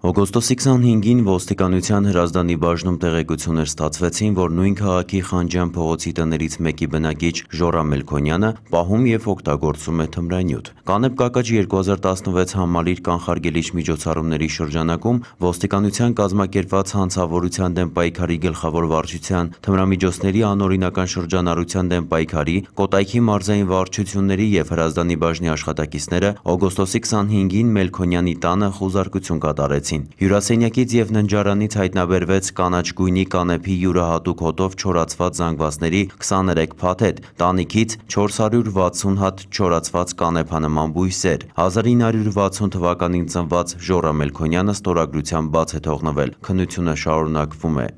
Օգոստոսի 25-ին ոստիկանության հրազդանի բաժնում տեղեկություններ ստացվեցին, որ նույն քաղաքի Խանջյան փողոցի տներից մեկի բնակիչ Ժորա Մելքոնյանը պահում եւ օգտագործում է թմրանյութ։ Կանեփ կակաճ 2016 համալիր կանխարգելիչ միջոցառումների շրջանակում ոստիկանության կազմակերպված հանցավորության դեմ պայքարի գլխավոր վարչության թմրամիջոցների անօրինական շրջանառության դեմ պայքարի Կոտայքի մարզային վարչությունների եւ հրազդանի բաժնի աշխատակիցները օգոստոսի 25-ին Մելքոնյանի տանը խուզարկություն կատարեցին կանգնեցին։ Հյուրասենյակից և ննջարանից հայտնաբերվեց կանաչ գույնի կանեպի յուրահատուկ հոտով չորացված զանգվածների 23 փաթեթ, տանիքից 460 հատ չորացված կանեպանման բույսեր։ 1960 թվականին ծնված Ժորա Մելքոնյանը ստորագրության բաց է թողնվել։ Քննությունը շարունակվում է։